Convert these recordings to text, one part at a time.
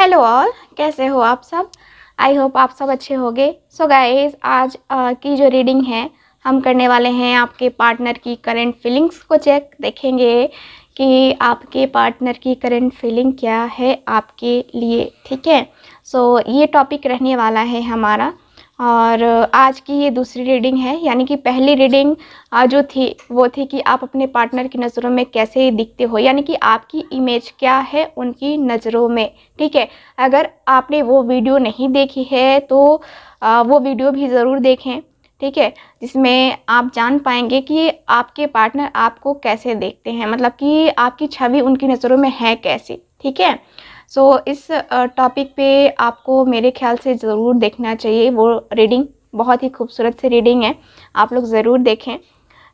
Hello all कैसे हो आप सब आई होप आप सब अच्छे होंगे सो गाइस आज आ, की जो रीडिंग है हम करने वाले हैं आपके पार्टनर की करंट फीलिंग्स को चेक देखेंगे कि आपके पार्टनर की करंट फीलिंग क्या है आपके लिए ठीक है सो so, ये टॉपिक रहने वाला है हमारा और आज की ये दूसरी रीडिंग है यानी कि पहली रीडिंग जो थी वो थी कि आप अपने पार्टनर की नज़रों में कैसे दिखते हो यानी कि आपकी इमेज क्या है उनकी नज़रों में ठीक है अगर आपने वो वीडियो नहीं देखी है तो वो वीडियो भी ज़रूर देखें ठीक है जिसमें आप जान पाएंगे कि आपके पार्टनर आपको कैसे देखते हैं मतलब कि आपकी छवि उनकी नज़रों में है कैसी ठीक है सो so, इस टॉपिक पे आपको मेरे ख्याल से ज़रूर देखना चाहिए वो रीडिंग बहुत ही खूबसूरत सी रीडिंग है आप लोग ज़रूर देखें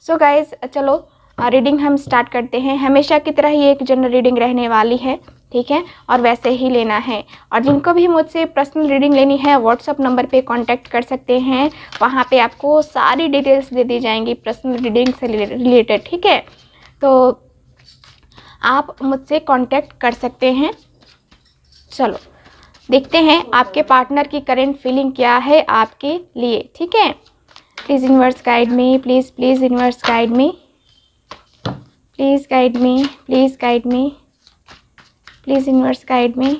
सो so गाइज़ चलो रीडिंग हम स्टार्ट करते हैं हमेशा की तरह ही एक जनरल रीडिंग रहने वाली है ठीक है और वैसे ही लेना है और जिनको भी मुझसे पर्सनल रीडिंग लेनी है व्हाट्सअप नंबर पे कांटेक्ट कर सकते हैं वहाँ पे आपको सारी डिटेल्स दे दी जाएंगी पर्सनल रीडिंग से रिलेटेड ठीक है तो आप मुझसे कांटेक्ट कर सकते हैं चलो देखते हैं आपके पार्टनर की करेंट फीलिंग क्या है आपके लिए ठीक है please universe guide me please please universe guide me please guide me please guide me please universe guide me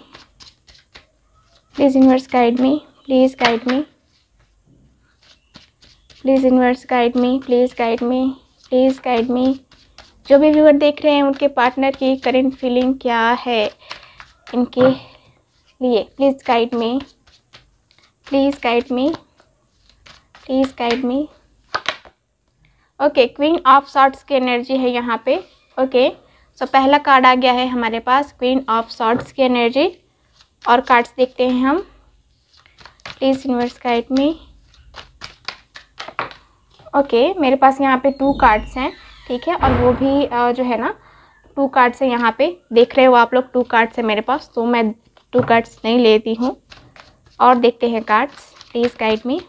please universe guide me please guide me please universe guide me please guide me please guide me जो भी viewer देख रहे हैं उनके partner की current feeling क्या है इनके लिए please guide me please guide me please guide me okay queen of swords की एनर्जी है यहाँ पे ओके सो पहला कार्ड आ गया है हमारे पास क्वीन ऑफ शॉर्ट्स की एनर्जी और कार्ड्स देखते हैं हम please universe guide me okay मेरे पास यहाँ पे टू कार्ड्स हैं ठीक है और वो भी जो है ना टू कार्ड्स हैं यहाँ पे देख रहे हो आप लोग टू कार्ड्स हैं मेरे पास तो मैं टू कार्ड्स नहीं लेती हूँ और देखते हैं cards please guide me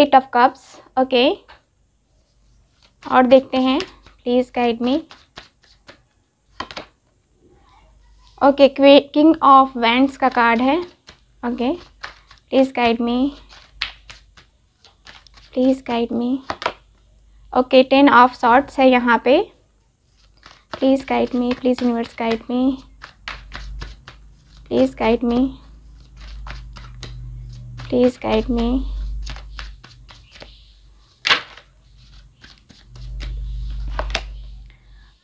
eight of cups okay और देखते हैं please guide me okay king of wands का कार्ड है okay please guide me please guide me okay ten of swords है यहाँ पे please guide me please universe guide me please guide me please guide me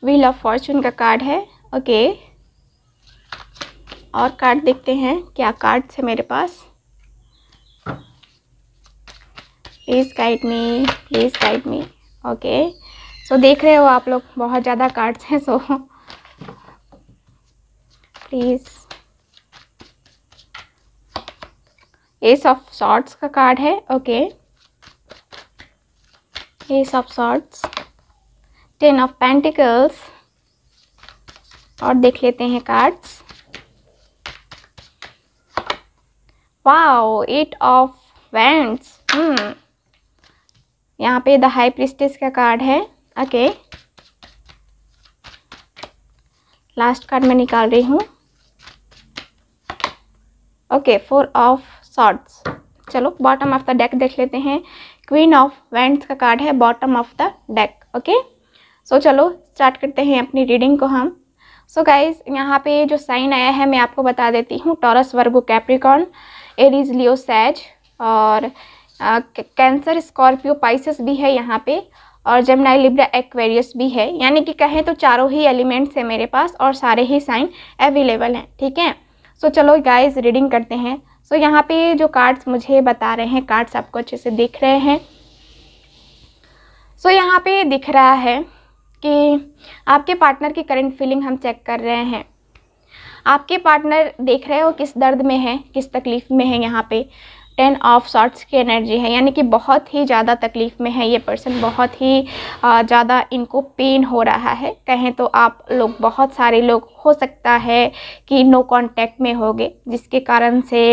wheel of fortune का card है okay और card देखते हैं क्या कार्ड्स है मेरे पास please guide me please guide me okay so so, देख रहे हो आप लोग बहुत ज़्यादा कार्ड्स हैं so so, please ace of swords का कार्ड है okay ace of swords ten of pentacles और देख लेते हैं cards wow eight of wands hmm यहाँ पे द हाई प्रिस्टेस का कार्ड है ओके लास्ट कार्ड मैं निकाल रही हूँ ओके फोर ऑफ शॉर्ट्स चलो बॉटम ऑफ द डेक देख लेते हैं क्वीन ऑफ वेंट्स का कार्ड है bottom of the deck okay so चलो स्टार्ट करते हैं अपनी रीडिंग को हम सो so गाइज यहाँ पे जो साइन आया है मैं आपको बता देती हूँ Taurus Virgo Capricorn Aries Leo Sag और कैंसर स्कॉर्पियो पाइसिस भी है यहाँ पे और जेमनाई लिब्रा एक्वेरियस भी है यानी कि कहें तो चारों ही एलिमेंट्स है मेरे पास और सारे ही साइन अवेलेबल हैं ठीक है सो so, चलो गाइस रीडिंग करते हैं सो so, यहाँ पे जो कार्ड्स मुझे बता रहे हैं कार्ड्स आपको अच्छे से दिख रहे हैं सो so, यहाँ पे दिख रहा है कि आपके पार्टनर की करेंट फीलिंग हम चेक कर रहे हैं आपके पार्टनर देख रहे हो किस दर्द में है किस तकलीफ़ में है यहाँ पे टेन ऑफ शॉर्ट्स की एनर्जी है यानी कि बहुत ही ज़्यादा तकलीफ़ में है ये पर्सन बहुत ही ज़्यादा इनको पेन हो रहा है कहें तो आप लोग बहुत सारे लोग हो सकता है कि नो कांटेक्ट में होंगे जिसके कारण से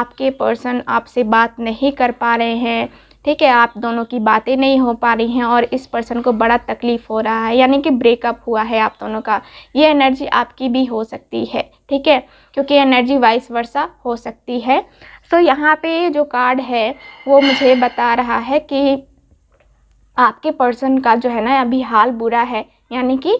आपके पर्सन आपसे बात नहीं कर पा रहे हैं ठीक है आप दोनों की बातें नहीं हो पा रही हैं और इस पर्सन को बड़ा तकलीफ़ हो रहा है यानी कि ब्रेकअप हुआ है आप दोनों का ये एनर्जी आपकी भी हो सकती है ठीक है क्योंकि एनर्जी वाइस वर्षा हो सकती है तो यहाँ पे जो कार्ड है वो मुझे बता रहा है कि आपके पर्सन का जो है ना अभी हाल बुरा है यानी कि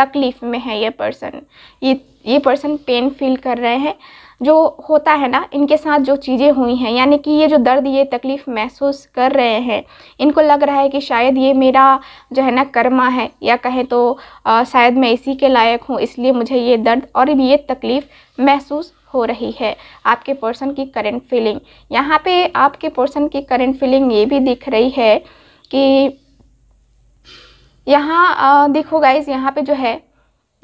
तकलीफ़ में है ये पर्सन ये ये पर्सन पेन फील कर रहे हैं जो होता है ना इनके साथ जो चीज़ें हुई हैं यानी कि ये जो दर्द ये तकलीफ़ महसूस कर रहे हैं इनको लग रहा है कि शायद ये मेरा जो है ना कर्मा है या कहें तो आ, शायद मैं इसी के लायक हूँ इसलिए मुझे ये दर्द और ये तकलीफ़ महसूस हो रही है आपके पर्सन की करेंट फीलिंग यहाँ पे आपके पर्सन की करेंट फीलिंग ये भी दिख रही है कि यहाँ देखो गाइज यहाँ पे जो है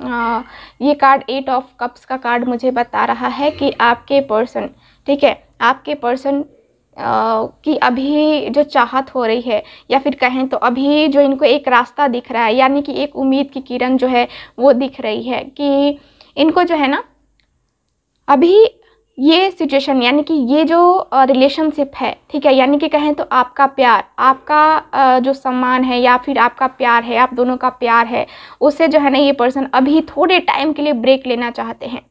आ, ये कार्ड एट ऑफ कप्स का कार्ड मुझे बता रहा है कि आपके पर्सन ठीक है आपके पर्सन की अभी जो चाहत हो रही है या फिर कहें तो अभी जो इनको एक रास्ता दिख रहा है यानी कि एक उम्मीद की किरण जो है वो दिख रही है कि इनको जो है ना अभी ये सिचुएशन यानी कि ये जो रिलेशनशिप है ठीक है यानी कि कहें तो आपका प्यार आपका जो सम्मान है या फिर आपका प्यार है आप दोनों का प्यार है उससे जो है ना ये पर्सन अभी थोड़े टाइम के लिए ब्रेक लेना चाहते हैं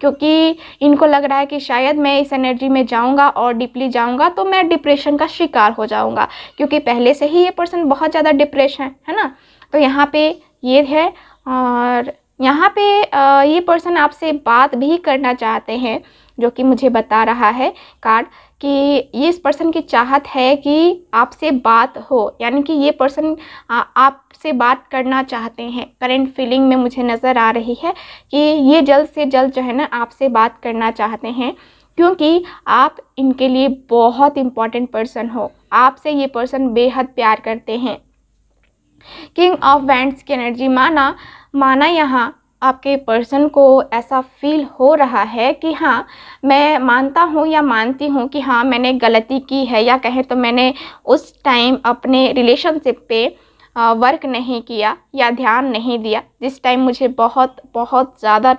क्योंकि इनको लग रहा है कि शायद मैं इस एनर्जी में जाऊंगा और डीपली जाऊंगा तो मैं डिप्रेशन का शिकार हो जाऊंगा क्योंकि पहले से ही ये पर्सन बहुत ज़्यादा डिप्रेशन है ना तो यहाँ पे ये है और यहाँ पे ये पर्सन आपसे बात भी करना चाहते हैं जो कि मुझे बता रहा है कार्ड कि ये इस पर्सन की चाहत है कि आपसे बात हो यानी कि ये पर्सन आपसे बात करना चाहते हैं करेंट फीलिंग में मुझे नज़र आ रही है कि ये जल्द से जल्द जो है ना आपसे बात करना चाहते हैं क्योंकि आप इनके लिए बहुत इम्पॉर्टेंट पर्सन हो आपसे ये पर्सन बेहद प्यार करते हैं किंग ऑफ वैंड्स की एनर्जी माना माना यहाँ आपके पर्सन को ऐसा फील हो रहा है कि हाँ मैं मानता हूँ या मानती हूँ कि हाँ मैंने गलती की है या कहें तो मैंने उस टाइम अपने रिलेशनशिप पे वर्क नहीं किया या ध्यान नहीं दिया जिस टाइम मुझे बहुत बहुत ज़्यादा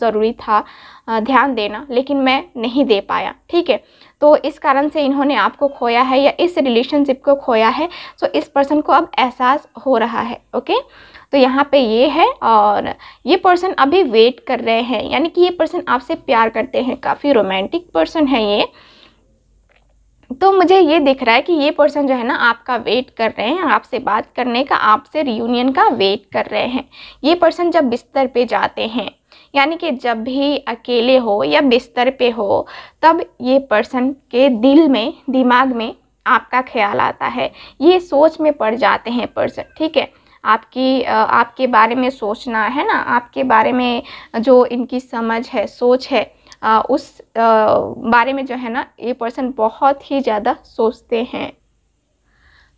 ज़रूरी था ध्यान देना लेकिन मैं नहीं दे पाया ठीक है तो इस कारण से इन्होंने आपको खोया है या इस रिलेशनशिप को खोया है सो तो इस पर्सन को अब एहसास हो रहा है ओके तो यहाँ पे ये है और ये पर्सन अभी वेट कर रहे हैं यानी कि ये पर्सन आपसे प्यार करते हैं काफ़ी रोमांटिक पर्सन है ये तो मुझे ये दिख रहा है कि ये पर्सन जो है ना आपका वेट कर रहे हैं आपसे बात करने का आपसे रियूनियन का वेट कर रहे हैं ये पर्सन जब बिस्तर पे जाते हैं यानी कि जब भी अकेले हो या बिस्तर पे हो तब ये पर्सन के दिल में दिमाग में आपका ख्याल आता है ये सोच में पड़ जाते हैं पर्सन ठीक है आपकी आपके बारे में सोचना है ना आपके बारे में जो इनकी समझ है सोच है उस बारे में जो है ना ये पर्सन बहुत ही ज़्यादा सोचते हैं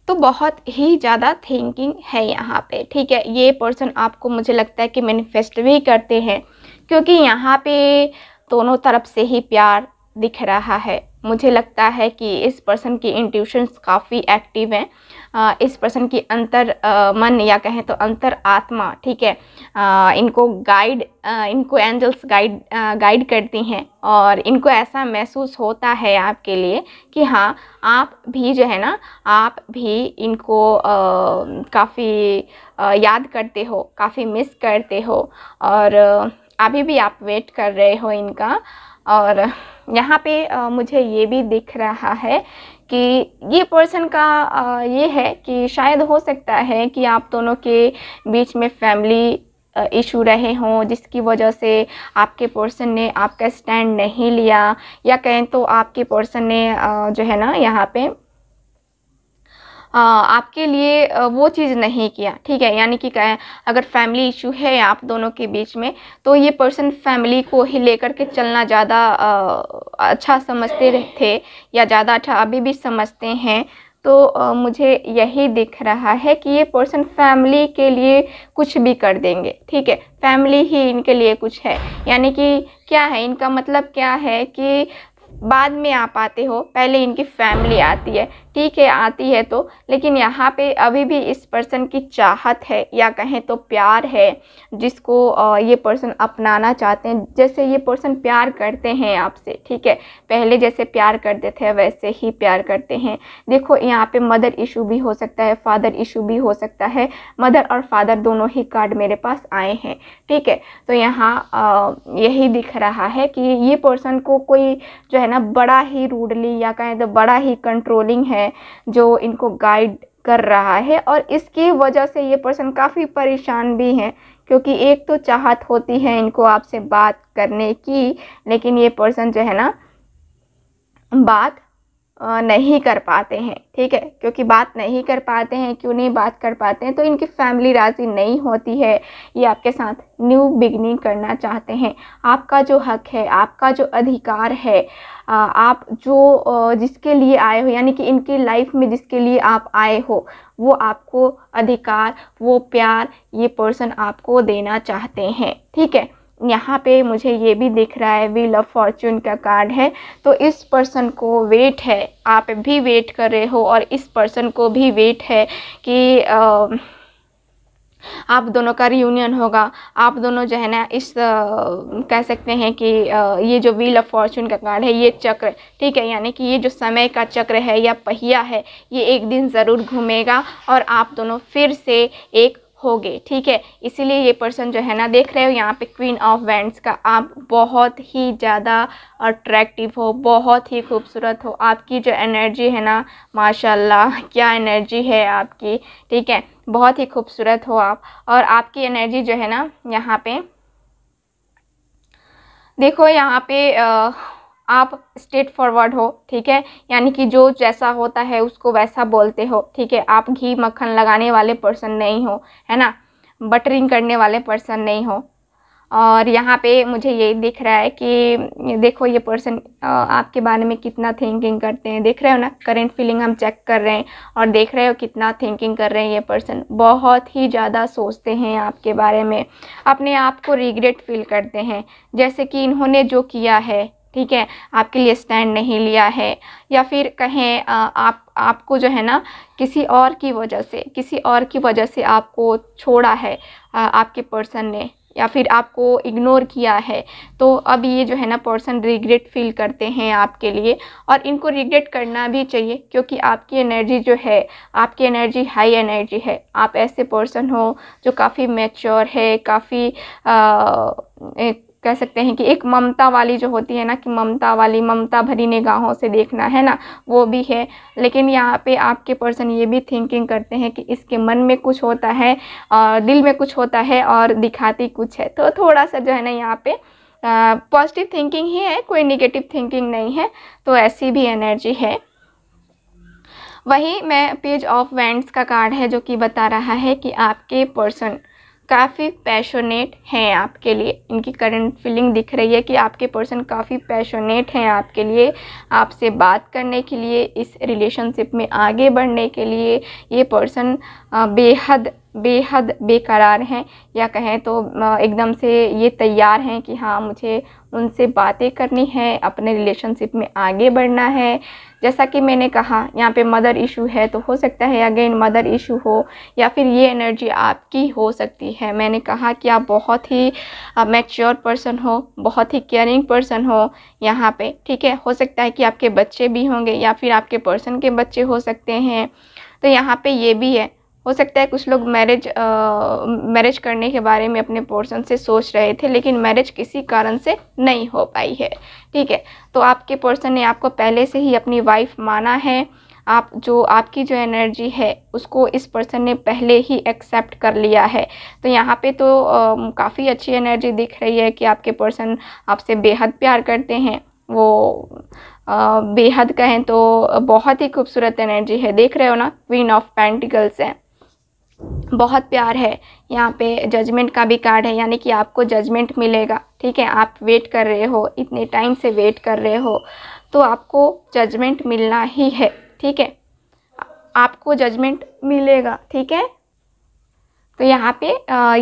तो बहुत ही ज़्यादा थिंकिंग है यहाँ पे ठीक है ये पर्सन आपको मुझे लगता है कि मैनिफेस्ट भी करते हैं क्योंकि यहाँ पे दोनों तरफ से ही प्यार दिख रहा है मुझे लगता है कि इस पर्सन की इंट्यूशंस काफ़ी एक्टिव हैं इस पर्सन की अंतर मन या कहें तो अंतर आत्मा ठीक है इनको गाइड इनको एंजल्स गाइड गाइड करती हैं और इनको ऐसा महसूस होता है आपके लिए कि हाँ आप भी जो है ना आप भी इनको काफ़ी याद करते हो काफ़ी मिस करते हो और अभी भी आप वेट कर रहे हो इनका और यहाँ पे आ, मुझे ये भी दिख रहा है कि ये पर्सन का आ, ये है कि शायद हो सकता है कि आप दोनों के बीच में फैमिली इशू रहे हों जिसकी वजह से आपके पर्सन ने आपका स्टैंड नहीं लिया या कहें तो आपके पर्सन ने जो है ना यहाँ पे आपके लिए वो चीज़ नहीं किया ठीक है यानी कि कहें अगर फैमिली इशू है आप दोनों के बीच में तो ये पर्सन फैमिली को ही लेकर के चलना ज़्यादा अच्छा समझते थे या ज़्यादा अच्छा अभी भी समझते हैं तो मुझे यही दिख रहा है कि ये पर्सन फैमिली के लिए कुछ भी कर देंगे ठीक है फैमिली ही इनके लिए कुछ है यानी कि क्या है इनका मतलब क्या है कि बाद में आप आते हो पहले इनकी फैमिली आती है ठीक है आती है तो लेकिन यहाँ पे अभी भी इस पर्सन की चाहत है या कहें तो प्यार है जिसको ये पर्सन अपनाना चाहते हैं जैसे ये पर्सन प्यार करते हैं आपसे ठीक है पहले जैसे प्यार करते थे वैसे ही प्यार करते हैं देखो यहाँ पे मदर इशू भी हो सकता है फादर इशू भी हो सकता है मदर और फादर दोनों ही कार्ड मेरे पास आए हैं ठीक है तो यहाँ यही दिख रहा है कि ये पर्सन को कोई जो है ना बड़ा ही रूडली या कहें तो बड़ा ही कंट्रोलिंग है है जो इनको गाइड कर रहा है और इसकी वजह से ये पर्सन काफ़ी परेशान भी हैं क्योंकि एक तो चाहत होती है इनको आपसे बात करने की लेकिन ये पर्सन जो है ना बात नहीं कर पाते हैं ठीक है क्योंकि बात नहीं कर पाते हैं क्यों नहीं बात कर पाते हैं तो इनकी फैमिली राज़ी नहीं होती है ये आपके साथ न्यू बिगनिंग करना चाहते हैं आपका जो हक है आपका जो अधिकार है आप जो जिसके लिए आए हो यानी कि इनकी लाइफ में जिसके लिए आप आए हो वो आपको अधिकार वो प्यार ये पर्सन आपको देना चाहते हैं ठीक है यहाँ पे मुझे ये भी दिख रहा है व्हील ऑफ फॉर्चून का कार्ड है तो इस पर्सन को वेट है आप भी वेट कर रहे हो और इस पर्सन को भी वेट है कि आ, आप दोनों का रियूनियन होगा आप दोनों जो है ना इस आ, कह सकते हैं कि आ, ये जो व्हील ऑफ फॉर्चून का कार्ड है ये चक्र ठीक है यानी कि ये जो समय का चक्र है या पहिया है ये एक दिन ज़रूर घूमेगा और आप दोनों फिर से एक होगे ठीक है इसीलिए ये पर्सन जो है ना देख रहे हो यहाँ पे क्वीन ऑफ वेंड्स का आप बहुत ही ज़्यादा अट्रैक्टिव हो बहुत ही खूबसूरत हो आपकी जो एनर्जी है ना माशाल्लाह क्या एनर्जी है आपकी ठीक है बहुत ही खूबसूरत हो आप और आपकी एनर्जी जो है ना यहाँ पे देखो यहाँ पे आ, आप स्ट्रेट फॉरवर्ड हो ठीक है यानी कि जो जैसा होता है उसको वैसा बोलते हो ठीक है आप घी मक्खन लगाने वाले पर्सन नहीं हो है ना बटरिंग करने वाले पर्सन नहीं हो और यहाँ पे मुझे ये दिख रहा है कि देखो ये पर्सन आपके बारे में कितना थिंकिंग करते हैं देख रहे हो ना करेंट फीलिंग हम चेक कर रहे हैं और देख रहे हो कितना थिंकिंग कर रहे हैं ये पर्सन बहुत ही ज़्यादा सोचते हैं आपके बारे में अपने आप को रिग्रेट फील करते हैं जैसे कि इन्होंने जो किया है ठीक है आपके लिए स्टैंड नहीं लिया है या फिर कहें आप आपको जो है ना किसी और की वजह से किसी और की वजह से आपको छोड़ा है आपके पर्सन ने या फिर आपको इग्नोर किया है तो अब ये जो है ना पर्सन रिग्रेट फील करते हैं आपके लिए और इनको रिग्रेट करना भी चाहिए क्योंकि आपकी एनर्जी जो है आपकी एनर्जी हाई एनर्जी है आप ऐसे पर्सन हो जो काफ़ी मैच्योर है काफ़ी कह सकते हैं कि एक ममता वाली जो होती है ना कि ममता वाली ममता भरी निगाहों से देखना है ना वो भी है लेकिन यहाँ पे आपके पर्सन ये भी थिंकिंग करते हैं कि इसके मन में कुछ होता है और दिल में कुछ होता है और दिखाती कुछ है तो थोड़ा सा जो है ना यहाँ पे पॉजिटिव थिंकिंग ही है कोई निगेटिव थिंकिंग नहीं है तो ऐसी भी एनर्जी है वही मैं पेज ऑफ वेंट्स का कार्ड है जो कि बता रहा है कि आपके पर्सन काफ़ी पैशनेट हैं आपके लिए इनकी करंट फीलिंग दिख रही है कि आपके पर्सन काफ़ी पैशनेट हैं आपके लिए आपसे बात करने के लिए इस रिलेशनशिप में आगे बढ़ने के लिए ये पर्सन बेहद बेहद बेकरार हैं या कहें तो एकदम से ये तैयार हैं कि हाँ मुझे उनसे बातें करनी है अपने रिलेशनशिप में आगे बढ़ना है जैसा कि मैंने कहा यहाँ पे मदर इशू है तो हो सकता है अगेन मदर इशू हो या फिर ये एनर्जी आपकी हो सकती है मैंने कहा कि आप बहुत ही मैच्योर पर्सन हो बहुत ही केयरिंग पर्सन हो यहाँ पे ठीक है हो सकता है कि आपके बच्चे भी होंगे या फिर आपके पर्सन के बच्चे हो सकते हैं तो यहाँ पे ये भी है हो सकता है कुछ लोग मैरिज मैरिज करने के बारे में अपने पोर्सन से सोच रहे थे लेकिन मैरिज किसी कारण से नहीं हो पाई है ठीक है तो आपके पोर्सन ने आपको पहले से ही अपनी वाइफ माना है आप जो आपकी जो एनर्जी है उसको इस पर्सन ने पहले ही एक्सेप्ट कर लिया है तो यहाँ पे तो काफ़ी अच्छी एनर्जी दिख रही है कि आपके पर्सन आपसे बेहद प्यार करते हैं वो बेहद कहें तो बहुत ही खूबसूरत एनर्जी है देख रहे हो ना क्वीन ऑफ पेंटिकल्स हैं बहुत प्यार है यहाँ पे जजमेंट का भी कार्ड है यानी कि आपको जजमेंट मिलेगा ठीक है आप वेट कर रहे हो इतने टाइम से वेट कर रहे हो तो आपको जजमेंट मिलना ही है ठीक है आपको जजमेंट मिलेगा ठीक है तो यहाँ पे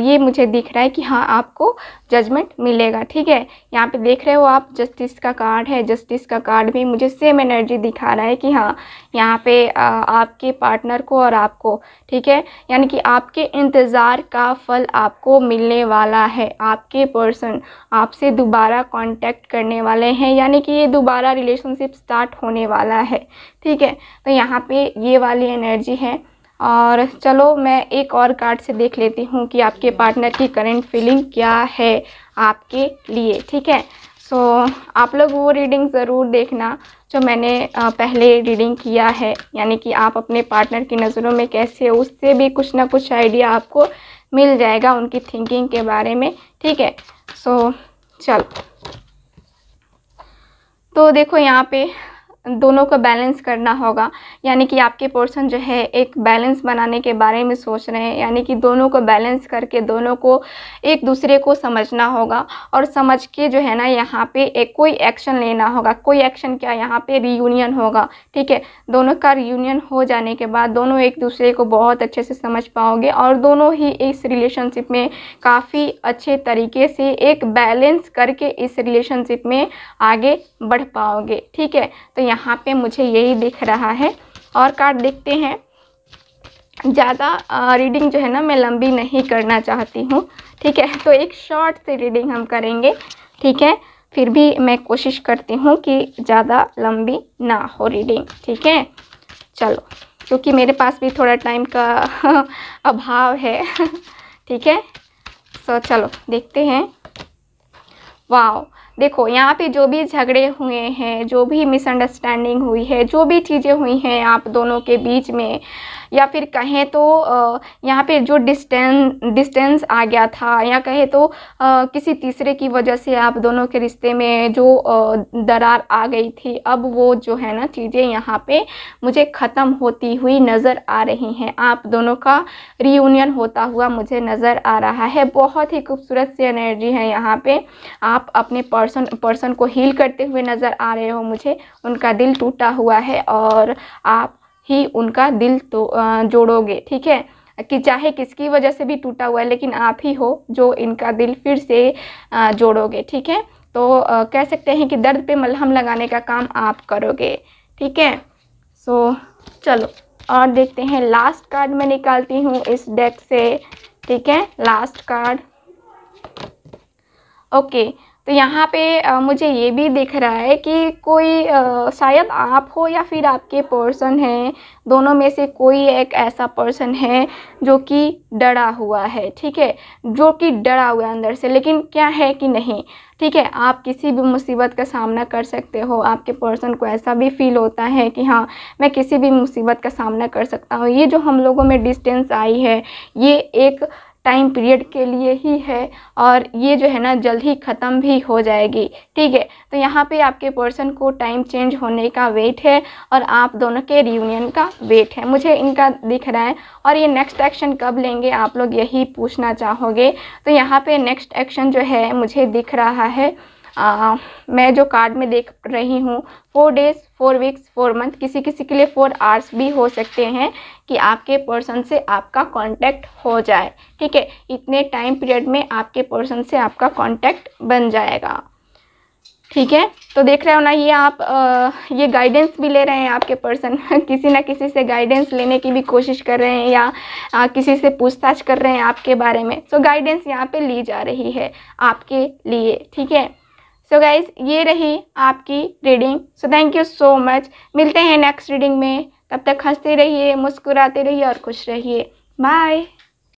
ये मुझे दिख रहा है कि हाँ आपको जजमेंट मिलेगा ठीक है यहाँ पे देख रहे हो आप जस्टिस का कार्ड है जस्टिस का कार्ड भी मुझे सेम एनर्जी दिखा रहा है कि हाँ यहाँ पे आपके पार्टनर को और आपको ठीक है यानी कि आपके इंतज़ार का फल आपको मिलने वाला है आपके पर्सन आपसे दोबारा कांटेक्ट करने वाले हैं यानी कि ये दोबारा रिलेशनशिप स्टार्ट होने वाला है ठीक है तो यहाँ पर ये वाली एनर्जी है और चलो मैं एक और कार्ड से देख लेती हूँ कि आपके पार्टनर हम्म। की करेंट फीलिंग क्या है आपके लिए ठीक है सो so, आप लोग वो रीडिंग ज़रूर देखना जो मैंने पहले रीडिंग किया है यानी कि आप अपने पार्टनर की नज़रों में कैसे हो उससे भी कुछ ना कुछ आइडिया आपको मिल जाएगा उनकी थिंकिंग के बारे में ठीक है सो so, चलो तो देखो यहाँ पे दोनों को बैलेंस करना होगा यानी कि आपके पोर्सन जो है एक बैलेंस बनाने के बारे में सोच रहे हैं यानी कि दोनों को बैलेंस करके दोनों को एक दूसरे को समझना होगा और समझ के जो है ना यहाँ पे एक कोई एक्शन लेना होगा कोई एक्शन क्या यहाँ पे रीयूनियन होगा ठीक है दोनों का रीयूनियन हो जाने के बाद दोनों एक दूसरे को बहुत अच्छे से समझ पाओगे और दोनों ही इस रिलेशनशिप में काफ़ी अच्छे तरीके से एक बैलेंस करके इस रिलेशनशिप में आगे बढ़ पाओगे ठीक है तो यहाँ पे मुझे यही दिख रहा है और कार्ड देखते हैं ज़्यादा रीडिंग जो है ना मैं लंबी नहीं करना चाहती हूँ ठीक है तो एक शॉर्ट से रीडिंग हम करेंगे ठीक है फिर भी मैं कोशिश करती हूँ कि ज़्यादा लंबी ना हो रीडिंग ठीक है चलो क्योंकि मेरे पास भी थोड़ा टाइम का अभाव है ठीक है सो चलो देखते हैं वाह देखो यहाँ पे जो भी झगड़े हुए हैं जो भी मिसअंडरस्टैंडिंग हुई है जो भी चीज़ें हुई हैं आप दोनों के बीच में या फिर कहें तो यहाँ पे जो डिस्टेंस डिस्टेंस आ गया था या कहें तो आ, किसी तीसरे की वजह से आप दोनों के रिश्ते में जो आ, दरार आ गई थी अब वो जो है ना चीज़ें यहाँ पे मुझे ख़त्म होती हुई नज़र आ रही हैं आप दोनों का रीयूनियन होता हुआ मुझे नज़र आ रहा है बहुत ही खूबसूरत सी एनर्जी है यहाँ पर आप अपने पर्स पर्सन पर्सन को हील करते हुए नज़र आ रहे हो मुझे उनका दिल टूटा हुआ है और आप ही उनका दिल तो जोड़ोगे ठीक है कि चाहे किसकी वजह से भी टूटा हुआ है लेकिन आप ही हो जो इनका दिल फिर से जोड़ोगे ठीक है तो कह सकते हैं कि दर्द पे मलहम लगाने का काम आप करोगे ठीक है सो चलो और देखते हैं लास्ट कार्ड मैं निकालती हूँ इस डेक से ठीक है लास्ट कार्ड ओके okay. तो यहाँ पे आ, मुझे ये भी दिख रहा है कि कोई आ, शायद आप हो या फिर आपके पर्सन हैं दोनों में से कोई एक ऐसा पर्सन है जो कि डरा हुआ है ठीक है जो कि डरा हुआ है अंदर से लेकिन क्या है कि नहीं ठीक है आप किसी भी मुसीबत का सामना कर सकते हो आपके पर्सन को ऐसा भी फील होता है कि हाँ मैं किसी भी मुसीबत का सामना कर सकता हूँ ये जो हम लोगों में डिस्टेंस आई है ये एक टाइम पीरियड के लिए ही है और ये जो है ना जल्द ही ख़त्म भी हो जाएगी ठीक है तो यहाँ पे आपके पर्सन को टाइम चेंज होने का वेट है और आप दोनों के रियूनियन का वेट है मुझे इनका दिख रहा है और ये नेक्स्ट एक्शन कब लेंगे आप लोग यही पूछना चाहोगे तो यहाँ पे नेक्स्ट एक्शन जो है मुझे दिख रहा है आ, मैं जो कार्ड में देख रही हूँ four days four weeks four month किसी किसी के लिए फोर आवर्स भी हो सकते हैं कि आपके पर्सन से आपका कांटेक्ट हो जाए ठीक है इतने टाइम पीरियड में आपके पर्सन से आपका कांटेक्ट बन जाएगा ठीक है तो देख रहे हो ना ये आप आ, ये गाइडेंस भी ले रहे हैं आपके पर्सन किसी ना किसी से गाइडेंस लेने की भी कोशिश कर रहे हैं या आ, किसी से पूछताछ कर रहे हैं आपके बारे में सो गाइडेंस यहाँ पे ली जा रही है आपके लिए ठीक है सो so गाइज ये रही आपकी reading so thank you so much मिलते हैं नेक्स्ट रीडिंग में तब तक हंसते रहिए मुस्कुराते रहिए और खुश रहिए बाय